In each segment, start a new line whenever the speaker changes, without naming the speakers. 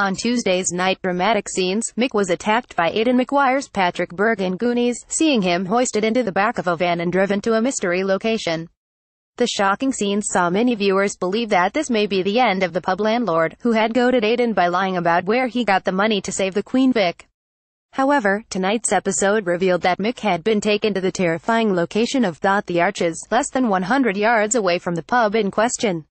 On Tuesday's night dramatic scenes, Mick was attacked by Aidan McGuire's Patrick Berg in Goonies, seeing him hoisted into the back of a van and driven to a mystery location. The shocking scenes saw many viewers believe that this may be the end of the pub landlord, who had goaded Aiden by lying about where he got the money to save the Queen Vic. However, tonight's episode revealed that Mick had been taken to the terrifying location of Thought the Arches, less than 100 yards away from the pub in question.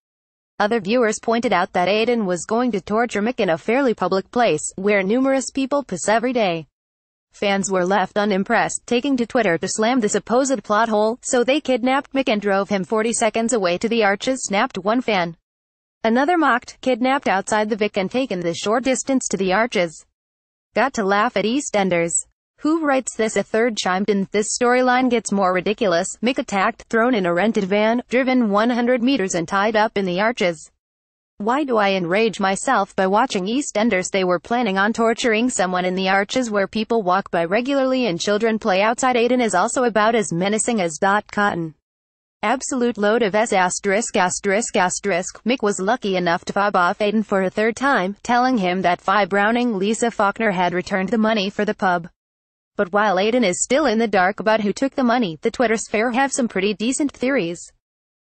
Other viewers pointed out that Aiden was going to torture Mick in a fairly public place, where numerous people piss every day. Fans were left unimpressed, taking to Twitter to slam the supposed plot hole, so they kidnapped Mick and drove him 40 seconds away to the arches, snapped one fan. Another mocked, kidnapped outside the Vic and taken the short distance to the arches. Got to laugh at EastEnders. Who writes this? A third chimed in. This storyline gets more ridiculous. Mick attacked, thrown in a rented van, driven 100 meters and tied up in the arches. Why do I enrage myself by watching EastEnders? They were planning on torturing someone in the arches where people walk by regularly and children play outside. Aiden is also about as menacing as Dot Cotton. Absolute load of S asterisk asterisk asterisk. Mick was lucky enough to fob off Aiden for a third time, telling him that Phi Browning Lisa Faulkner had returned the money for the pub. But while Aiden is still in the dark about who took the money, the Twitter sphere have some pretty decent theories.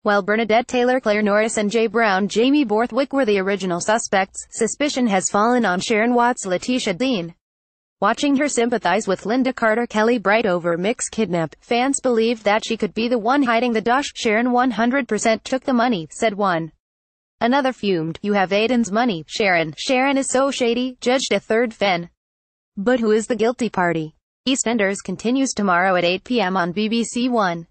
While Bernadette Taylor, Claire Norris and Jay Brown, Jamie Borthwick were the original suspects, suspicion has fallen on Sharon Watts, Letitia Dean. Watching her sympathize with Linda Carter Kelly Bright over Mick's kidnap, fans believed that she could be the one hiding the dosh. Sharon 100% took the money, said one. Another fumed, you have Aiden's money, Sharon. Sharon is so shady, judged a third fan. But who is the guilty party? EastEnders continues tomorrow at 8 p.m. on BBC One.